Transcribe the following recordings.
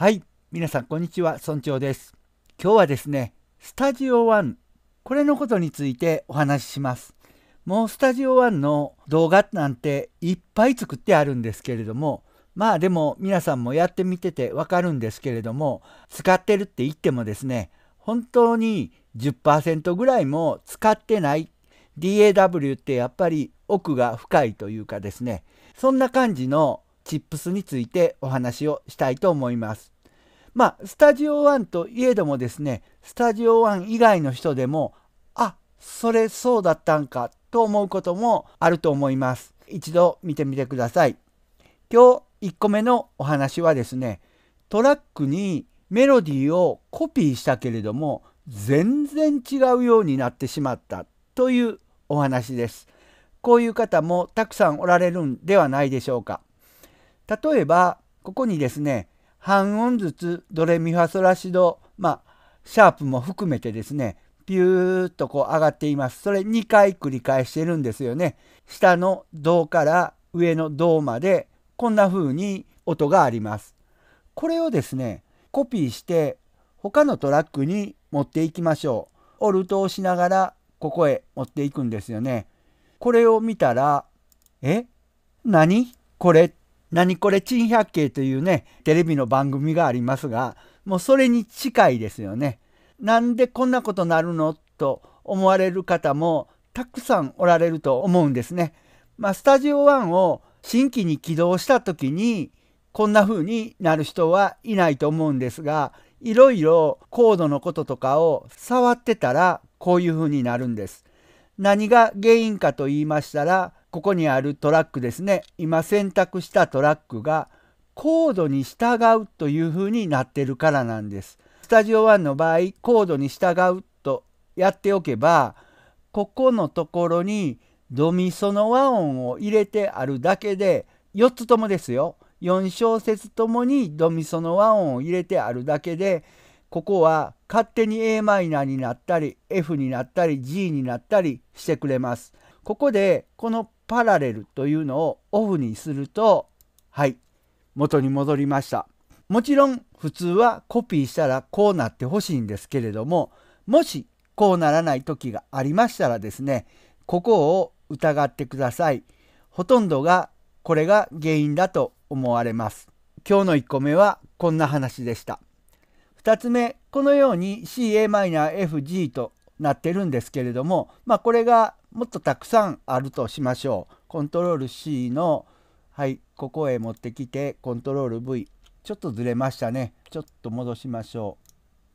はい、皆さんこんにちは、村長です。今日はですね、スタジオンこれのことについてお話しします。もうスタジオ1の動画なんていっぱい作ってあるんですけれども、まあでも皆さんもやってみててわかるんですけれども、使ってるって言ってもですね、本当に10%ぐらいも使ってない DAW ってやっぱり奥が深いというかですねそんな感じのチップスについてお話をしたいと思います。まあ、スタジオ1といえどもですね、スタジオ1以外の人でも、あ、それそうだったんかと思うこともあると思います。一度見てみてください。今日1個目のお話はですね、トラックにメロディーをコピーしたけれども、全然違うようになってしまったというお話です。こういう方もたくさんおられるんではないでしょうか。例えばここにですね半音ずつドレミファソラシドまあシャープも含めてですねピューッとこう上がっていますそれ2回繰り返してるんですよね下のドから上のドまでこんな風に音がありますこれをですねコピーして他のトラックに持っていきましょうオルトをしながらここへ持っていくんですよねこれを見たらえ何これ「何これ珍百景」というねテレビの番組がありますがもうそれに近いですよね。なんでこんなことなるのと思われる方もたくさんおられると思うんですね。まあ、スタジオ1を新規に起動した時にこんな風になる人はいないと思うんですがいろいろコードのこととかを触ってたらこういう風になるんです。何が原因かと言いましたらここにあるトラックですね今選択したトラックがコードに従うというふうになってるからなんです。スタジオ1の場合コードに従うとやっておけばここのところにドミソの和音を入れてあるだけで4つともですよ4小節ともにドミソの和音を入れてあるだけでここは勝手に Am になったり F になったり G になったりしてくれます。ここでこのパラレルというのをオフにするとはい元に戻りましたもちろん普通はコピーしたらこうなってほしいんですけれどももしこうならない時がありましたらですねここを疑ってくださいほとんどがこれが原因だと思われます今日の1個目はこんな話でした2つ目このように CAmFg となってるんですけれどもまあこれがもっとたくさんあるとしましょう。コントロール C の、はい、ここへ持ってきて、コントロール V。ちょっとずれましたね。ちょっと戻しましょ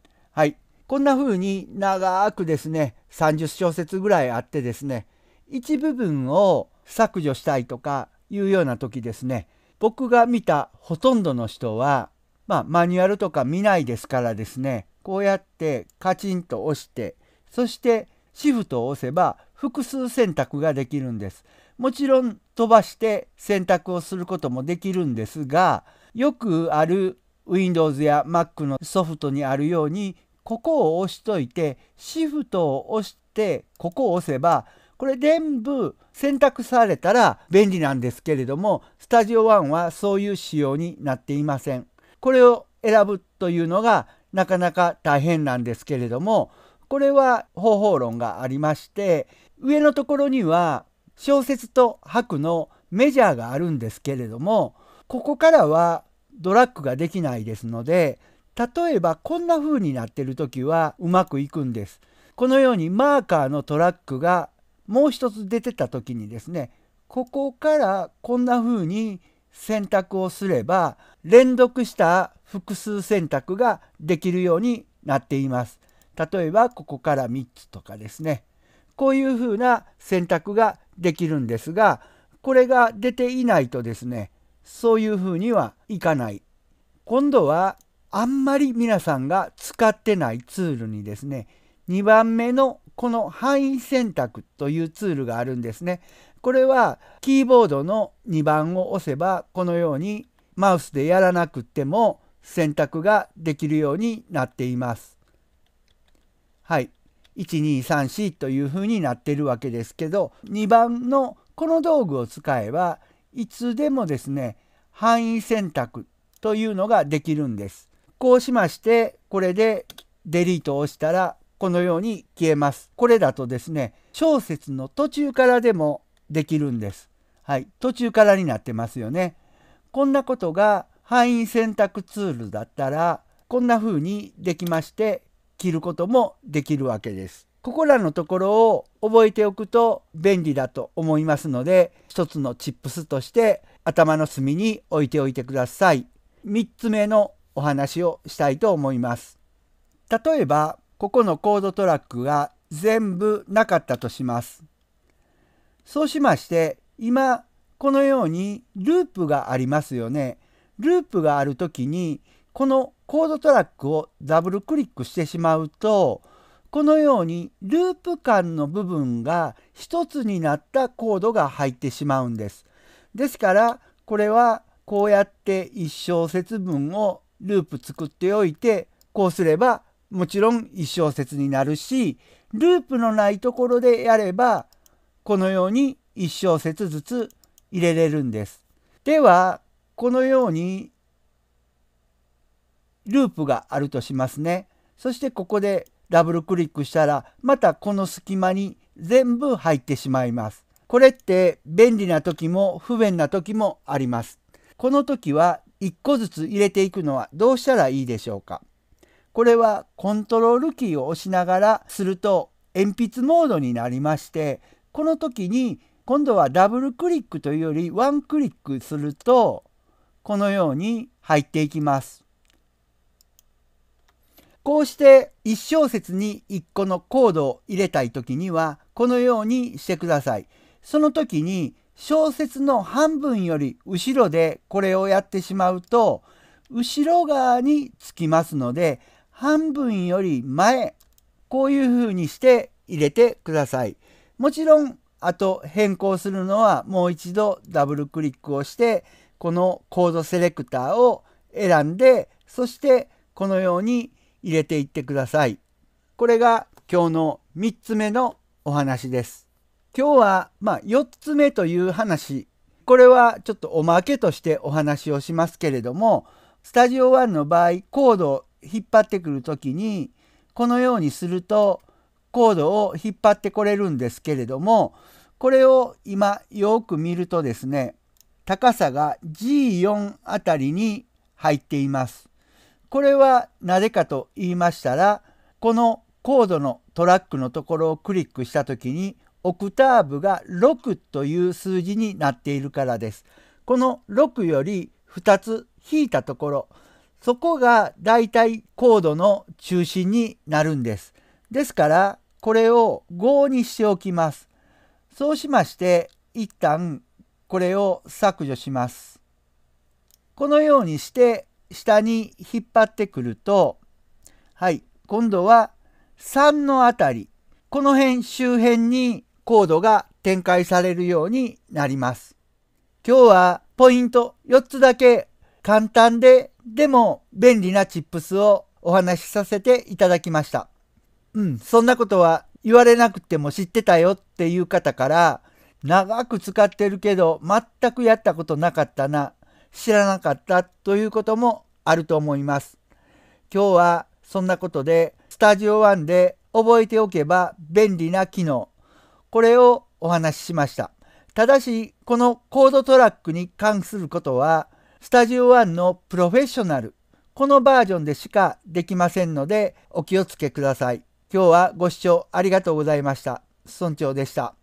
う。はい。こんな風に長くですね、30小節ぐらいあってですね、一部分を削除したいとかいうような時ですね、僕が見たほとんどの人は、まあ、マニュアルとか見ないですからですね、こうやってカチンと押して、そしてシフトを押せば複数選択ができるんです。もちろん飛ばして選択をすることもできるんですがよくある Windows や Mac のソフトにあるようにここを押しといてシフトを押してここを押せばこれ全部選択されたら便利なんですけれどもスタジオ1はそういう仕様になっていません。これを選ぶというのがなかなか大変なんですけれどもこれは方法論がありまして上のところには小説と白のメジャーがあるんですけれどもここからはドラッグができないですので例えばこんな風になってる時はうまくいくんです。このようにマーカーのトラックがもう一つ出てた時にですねここからこんな風に選択をすれば連続した複数選択ができるようになっています。例えばここから3つとかですね。こういうふうな選択ができるんですがこれが出ていないとですねそういうふうにはいかない。今度はあんまり皆さんが使ってないツールにですね2番目のこの範囲選択というツールがあるんですね。これはキーボードの2番を押せばこのようにマウスでやらなくても選択ができるようになっています。はい。1234というふうになってるわけですけど2番のこの道具を使えばいつでもですね範囲選択というのができるんです。こうしましてこれでデリートをしたらこのように消えます。これだとですね小説の途中からでもできるんです。はい、途中からになってますよね。こんなことが範囲選択ツールだったらこんな風にできまして切ることもできるわけです。ここらのところを覚えておくと便利だと思いますので一つのチップスとして頭の隅に置いておいてください。3つ目のお話をしたいと思います。例えばここのコードトラックが全部なかったとします。そうしまして今このようにループがありますよね。ループがある時にこのコードトラックをダブルクリックしてしまうとこのようにループ間の部分が一つになったコードが入ってしまうんです。ですからこれはこうやって1小節分をループ作っておいてこうすればもちろん1小節になるしループのないところでやればこのように1小節ずつ入れれるんです。ではこのようにループがあるとしますね。そしてここでダブルクリックしたらまたこの隙間に全部入ってしまいます。これって便利な時も不便な時もあります。この時は1個ずつ入れていくのはどうしたらいいでしょうかこれはコントロールキーを押しながらすると鉛筆モードになりましてこの時に今度はダブルクリックというよりワンクリックするとこのように入っていきます。こうして1小節に1個のコードを入れたい時にはこのようにしてください。その時に小節の半分より後ろでこれをやってしまうと後ろ側につきますので半分より前こういうふうにして入れてください。もちろんあと変更するのはもう一度ダブルクリックをしてこのコードセレクターを選んでそしてこのように入れていってください。これが今日の3つ目のお話です。今日はま4つ目という話これはちょっとおまけとしてお話をしますけれどもスタジオ1の場合コードを引っ張ってくる時にこのようにするとコードを引っ張ってこれるんですけれどもこれを今よく見るとですね高さが G4 あたりに入っています。これはなぜかと言いましたらこのコードのトラックのところをクリックした時にオクターブが6という数字になっているからです。この6より2つ引いたところそこがだいたいコードの中心になるんです。ですからこれを5にしておきます。そうしまして一旦これを削除します。このようにして下に引っ張ってくると、はい、今度は3のあたり、この辺周辺にコードが展開されるようになります。今日はポイント4つだけ簡単で、でも便利なチップスをお話しさせていただきました。うん、そんなことは言われなくても知ってたよっていう方から、長く使ってるけど全くやったことなかったな知らなかったということもあると思います。今日はそんなことでスタジオ1で覚えておけば便利な機能これをお話ししました。ただしこのコードトラックに関することはスタジオ1のプロフェッショナルこのバージョンでしかできませんのでお気をつけください。今日はご視聴ありがとうございました。村長でした。